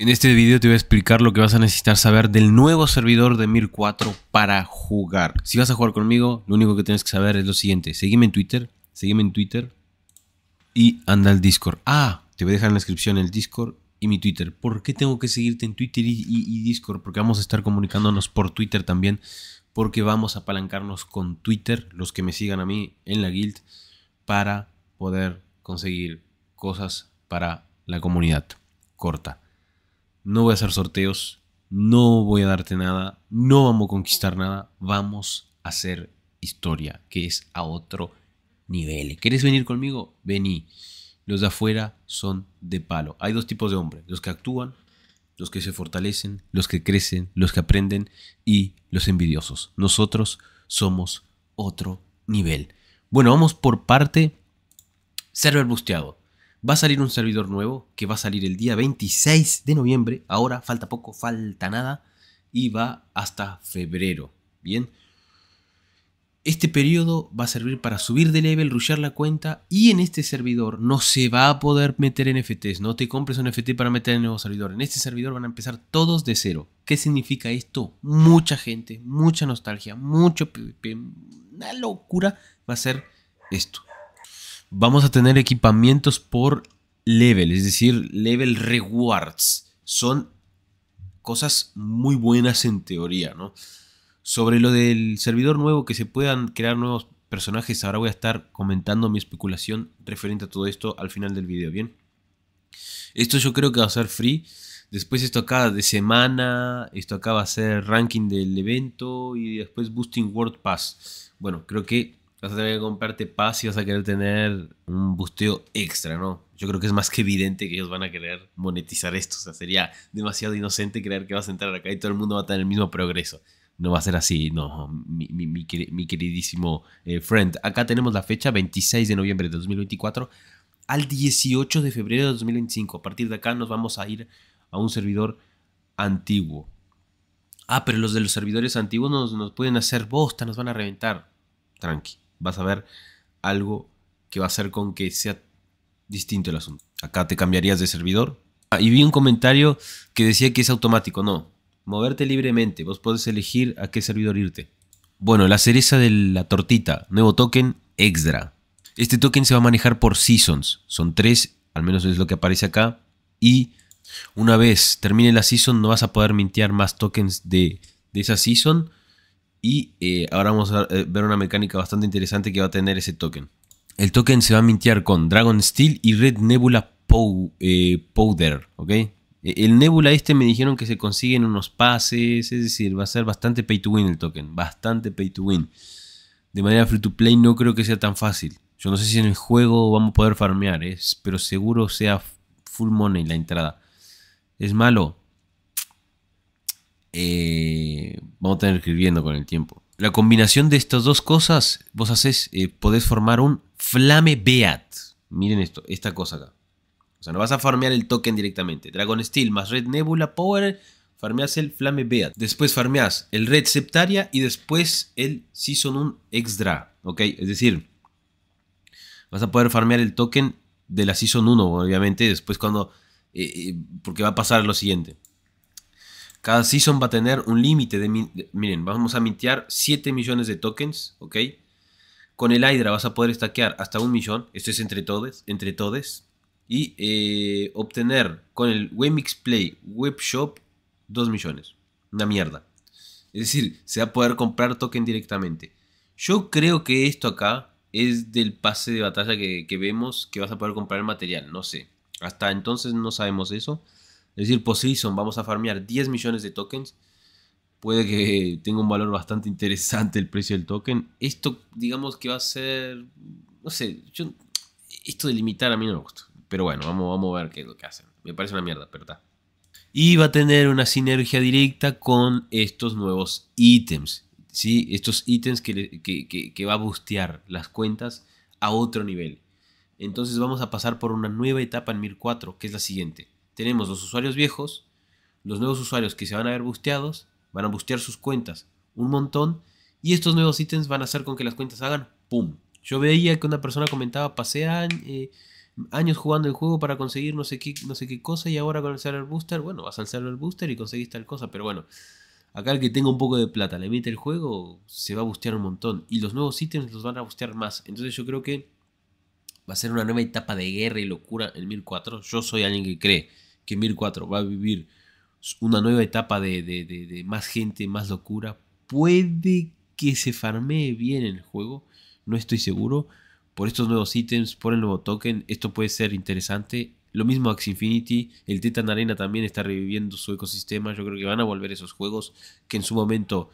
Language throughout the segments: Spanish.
En este video te voy a explicar lo que vas a necesitar saber del nuevo servidor de Mir 4 para jugar. Si vas a jugar conmigo, lo único que tienes que saber es lo siguiente. Seguime en Twitter, seguime en Twitter y anda al Discord. Ah, te voy a dejar en la descripción el Discord y mi Twitter. ¿Por qué tengo que seguirte en Twitter y, y Discord? Porque vamos a estar comunicándonos por Twitter también. Porque vamos a apalancarnos con Twitter, los que me sigan a mí en la guild, para poder conseguir cosas para la comunidad corta no voy a hacer sorteos, no voy a darte nada, no vamos a conquistar nada, vamos a hacer historia, que es a otro nivel. ¿Quieres venir conmigo? Vení. Los de afuera son de palo. Hay dos tipos de hombres, los que actúan, los que se fortalecen, los que crecen, los que aprenden y los envidiosos. Nosotros somos otro nivel. Bueno, vamos por parte server busteado va a salir un servidor nuevo que va a salir el día 26 de noviembre. Ahora falta poco, falta nada. Y va hasta febrero. Bien. Este periodo va a servir para subir de level, rushear la cuenta y en este servidor no se va a poder meter NFTs. No te compres un NFT para meter en el nuevo servidor. En este servidor van a empezar todos de cero. ¿Qué significa esto? Mucha gente, mucha nostalgia, mucho... Una locura va a ser esto vamos a tener equipamientos por level, es decir, level rewards. Son cosas muy buenas en teoría, ¿no? Sobre lo del servidor nuevo, que se puedan crear nuevos personajes, ahora voy a estar comentando mi especulación referente a todo esto al final del video, ¿bien? Esto yo creo que va a ser free. Después esto acá de semana, esto acá va a ser ranking del evento y después boosting World Pass. Bueno, creo que vas a tener que comprarte paz y vas a querer tener un busteo extra, ¿no? Yo creo que es más que evidente que ellos van a querer monetizar esto. O sea, sería demasiado inocente creer que vas a entrar acá y todo el mundo va a tener el mismo progreso. No va a ser así, no, mi, queridísimo eh, friend. Acá tenemos la fecha, 26 de noviembre de 2024 al 18 de febrero de 2025. A partir de acá nos vamos a ir a un servidor antiguo. Ah, pero los de los servidores antiguos nos, nos pueden hacer bosta, nos van a reventar. Tranqui vas a ver algo que va a hacer con que sea distinto el asunto. Acá te cambiarías de servidor. Ah, y vi un comentario que decía que es automático. No, moverte libremente. Vos podés elegir a qué servidor irte. Bueno, la cereza de la tortita. Nuevo token, Extra. Este token se va a manejar por seasons. Son tres, al menos es lo que aparece acá. Y una vez termine la season no vas a poder mintear más tokens de, de esa season y eh, ahora vamos a eh, ver una mecánica bastante interesante que va a tener ese token. El token se va a mintear con Dragon Steel y Red Nebula eh, Powder, ¿ok? E-, el Nebula este me dijeron que se consiguen unos pases, es decir, va a ser bastante pay to win el token, bastante pay to win. De manera free to play no creo que sea tan fácil. Yo no sé si en el juego vamos a poder farmear, pero seguro sea full money la entrada. ¿Es malo? Eh, vamos a tener escribiendo con el tiempo. La combinación de estas dos cosas, vos haces, eh, podés formar un Flame Beat. Miren esto, esta cosa acá. O sea, no vas a farmear el token directamente. Dragon Steel más Red Nebula Power, farmeas el Flame Beat. Después farmeas el Red Septaria y después el Season 1 Extra. ¿Ok? Es decir, vas a poder farmear el token de la Season 1, obviamente, después cuando... Eh, porque va a pasar lo siguiente. Cada season va a tener un límite de, Miren, vamos a mintear 7 millones de tokens, ¿ok? Con el Hydra vas a poder stackear hasta un millón. Esto es entre todos, Entre todes. Y eh, obtener con el Wemix Play Web Shop 2 millones. Una mierda. Es decir, se va a poder comprar token directamente. Yo creo que esto acá es del pase de batalla que, que vemos que vas a poder comprar el material. No sé. Hasta entonces no sabemos eso. Es decir, Poseidon, vamos a farmear 10 millones de tokens. Puede que tenga un valor bastante interesante el precio del token. Esto, digamos que va a ser. No sé, Esto de limitar a mí no me gusta. Pero bueno, vamos, a ver qué es lo que hacen. Me parece una mierda, pero está. Y va a tener una sinergia directa con estos nuevos ítems. ¿sí? Estos ítems que, que, va a bustear las cuentas a otro nivel. Entonces vamos a pasar por una nueva etapa en MIR 4, que es la siguiente tenemos los usuarios viejos, los nuevos usuarios que se van a ver busteados, van a bustear sus cuentas un montón y estos nuevos ítems van a hacer con que las cuentas hagan ¡pum! Yo veía que una persona comentaba, pasé eh, años jugando el juego para conseguir no sé, qué, no sé qué cosa y ahora con el server booster, bueno, vas al server booster y conseguís tal cosa, pero bueno, acá el que tenga un poco de plata, le mete el juego, se va a bustear un montón y los nuevos ítems los van a bustear más. Entonces yo creo que va a ser una nueva etapa de guerra y locura en 1004. Yo soy alguien que cree que Mir 4 va a vivir una nueva etapa de, más gente, más locura. Puede que se farmee bien el juego, no estoy seguro. Por estos nuevos ítems, por el nuevo token, esto puede ser interesante. Lo mismo Axe Infinity, el Titan Arena también está reviviendo su ecosistema. Yo creo que van a volver esos juegos que en su momento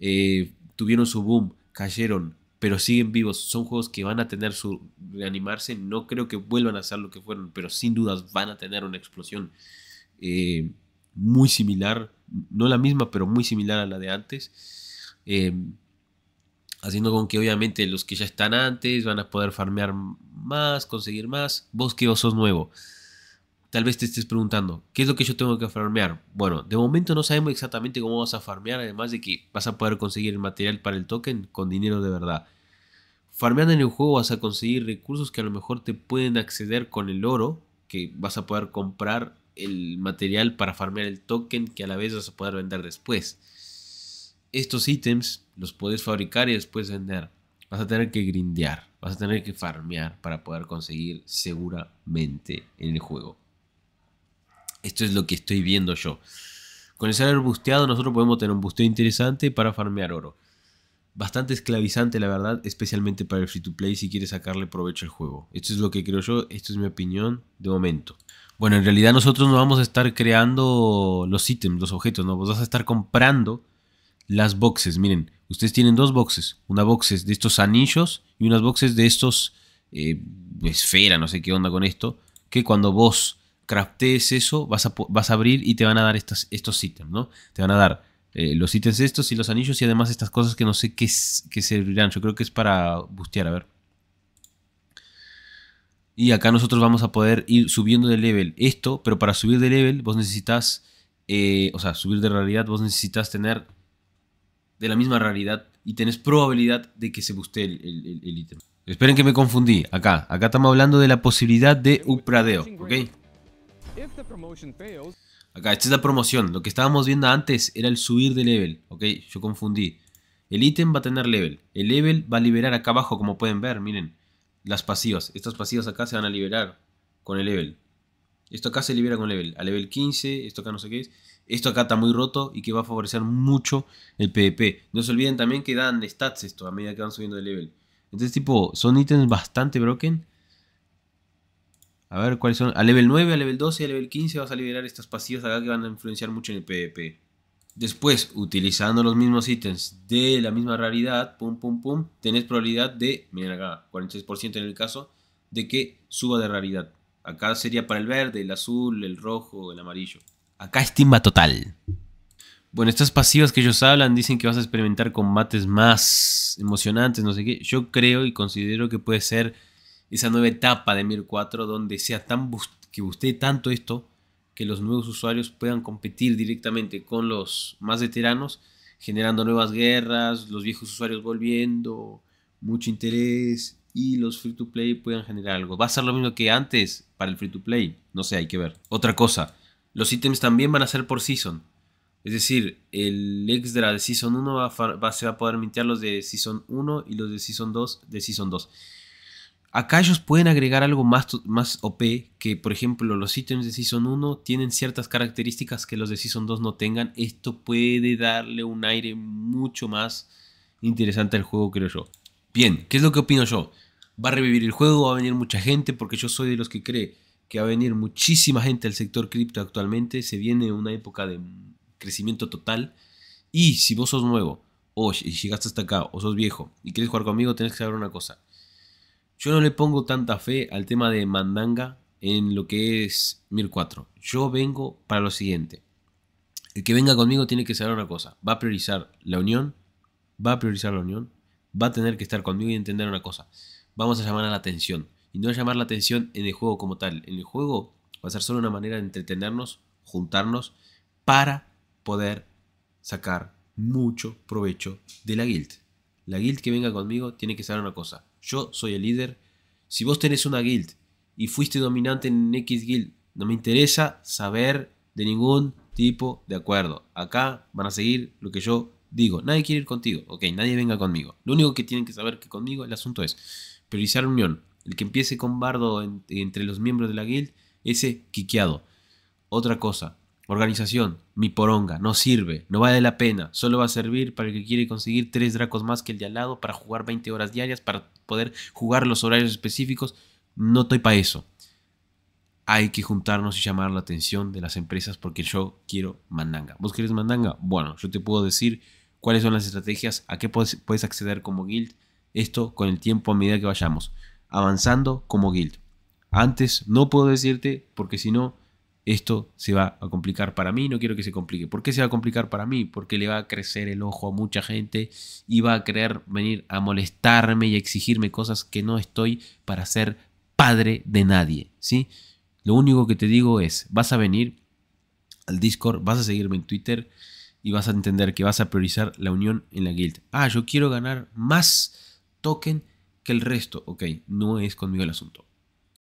eh, tuvieron su boom, cayeron, pero siguen vivos. Son juegos que van a tener su reanimarse. No creo que vuelvan a ser lo que fueron, pero sin dudas van a tener una explosión eh, muy similar, no la misma, pero muy similar a la de antes. Eh, haciendo con que obviamente los que ya están antes van a poder farmear más, conseguir más. Vos que vos sos nuevo Tal vez te estés preguntando, ¿qué es lo que yo tengo que farmear? Bueno, de momento no sabemos exactamente cómo vas a farmear, además de que vas a poder conseguir el material para el token con dinero de verdad. Farmeando en el juego vas a conseguir recursos que a lo mejor te pueden acceder con el oro, que vas a poder comprar el material para farmear el token que a la vez vas a poder vender después. Estos ítems los puedes fabricar y después vender. Vas a tener que grindear, vas a tener que farmear para poder conseguir seguramente en el juego. Esto es lo que estoy viendo yo. Con el salario busteado nosotros podemos tener un busteo interesante para farmear oro. Bastante esclavizante, la verdad, especialmente para el free to play si quieres sacarle provecho al juego. Esto es lo que creo yo, esto es mi opinión de momento. Bueno, en realidad nosotros no vamos a estar creando los ítems, los objetos, no, vamos vas a estar comprando las boxes. Miren, ustedes tienen dos boxes, una boxes de estos anillos y unas boxes de estos eh, esfera, no sé qué onda con esto, que cuando vos craftees eso, vas a, abrir y te van a dar estos ítems, ¿no? Te van a dar eh, los ítems estos y los anillos y además estas cosas que no sé qué, servirán. Yo creo que es para bustear, a ver. Y acá nosotros vamos a poder ir subiendo de level esto, pero para subir de level vos necesitas, eh, o sea, subir de realidad vos necesitas tener de la misma realidad y tenés probabilidad de que se bustee el ítem. Esperen que me confundí. Acá, acá estamos hablando de la posibilidad de upradeo, ¿ok? Acá, esta es la promoción. Lo que estábamos viendo antes era el subir de level. Ok, yo confundí. El ítem va a tener level. El level va a liberar acá abajo, como pueden ver, miren. Las pasivas. Estas pasivas acá se van a liberar con el level. Esto acá se libera con level. A level 15, esto acá no sé qué es. Esto acá está muy roto y que va a favorecer mucho el PvP. No se olviden también que dan stats esto a medida que van subiendo de level. Entonces, tipo, son ítems bastante broken a ver, ¿cuáles son? A level 9, a level 12 y a level 15 vas a liberar estas pasivas acá que van a influenciar mucho en el PvP. Después, utilizando los mismos ítems de la misma raridad, pum, pum, pum, tenés probabilidad de, miren acá, 46% en el caso, de que suba de raridad. Acá sería para el verde, el azul, el rojo, el amarillo. Acá estima total. Bueno, estas pasivas que ellos hablan dicen que vas a experimentar combates más emocionantes, no sé qué. Yo creo y considero que puede ser esa nueva etapa de Mir 4 donde sea tan que guste tanto esto que los nuevos usuarios puedan competir directamente con los más veteranos, generando nuevas guerras, los viejos usuarios volviendo, mucho interés y los free to play puedan generar algo. Va a ser lo mismo que antes para el free to play, no sé, hay que ver. Otra cosa, los ítems también van a ser por season. Es decir, el extra de Season 1 va, se va a poder mintear los de Season 1 y los de Season 2 de Season 2. Acá ellos pueden agregar algo más, más OP, que por ejemplo los ítems de Season 1 tienen ciertas características que los de Season 2 no tengan. Esto puede darle un aire mucho más interesante al juego, creo yo. Bien, ¿qué es lo que opino yo? Va a revivir el juego, va a venir mucha gente, porque yo soy de los que cree que va a venir muchísima gente al sector cripto actualmente. Se viene una época de crecimiento total. Y si vos sos nuevo, o llegaste hasta acá, o sos viejo, y quieres jugar conmigo, tenés que saber una cosa yo no le pongo tanta fe al tema de Mandanga en lo que es 1004. Yo vengo para lo siguiente. El que venga conmigo tiene que saber una cosa. Va a priorizar la unión. Va a priorizar la unión. Va a tener que estar conmigo y entender una cosa. Vamos a llamar a la atención. Y no llamar la atención en el juego como tal. En el juego va a ser solo una manera de entretenernos, juntarnos, para poder sacar mucho provecho de la guild. La guild que venga conmigo tiene que saber una cosa. Yo soy el líder. Si vos tenés una guild y fuiste dominante en X guild, no me interesa saber de ningún tipo de acuerdo. Acá van a seguir lo que yo digo. Nadie quiere ir contigo. Ok, nadie venga conmigo. Lo único que tienen que saber que conmigo el asunto es priorizar unión. El que empiece con bardo entre los miembros de la guild, ese quiqueado. Otra cosa, Organización, mi poronga, no sirve, no vale la pena, solo va a servir para el que quiere conseguir tres dracos más que el de al lado para jugar 20 horas diarias, para poder jugar los horarios específicos. No estoy para eso. Hay que juntarnos y llamar la atención de las empresas porque yo quiero mandanga. ¿Vos querés mandanga? Bueno, yo te puedo decir cuáles son las estrategias, a qué puedes, puedes acceder como guild. Esto con el tiempo a medida que vayamos avanzando como guild. Antes no puedo decirte porque si no esto se va a complicar para mí, no quiero que se complique. ¿Por qué se va a complicar para mí? Porque le va a crecer el ojo a mucha gente y va a querer venir a molestarme y exigirme cosas que no estoy para ser padre de nadie, ¿sí? Lo único que te digo es, vas a venir al Discord, vas a seguirme en Twitter y vas a entender que vas a priorizar la unión en la guild. Ah, yo quiero ganar más token que el resto. Ok, no es conmigo el asunto.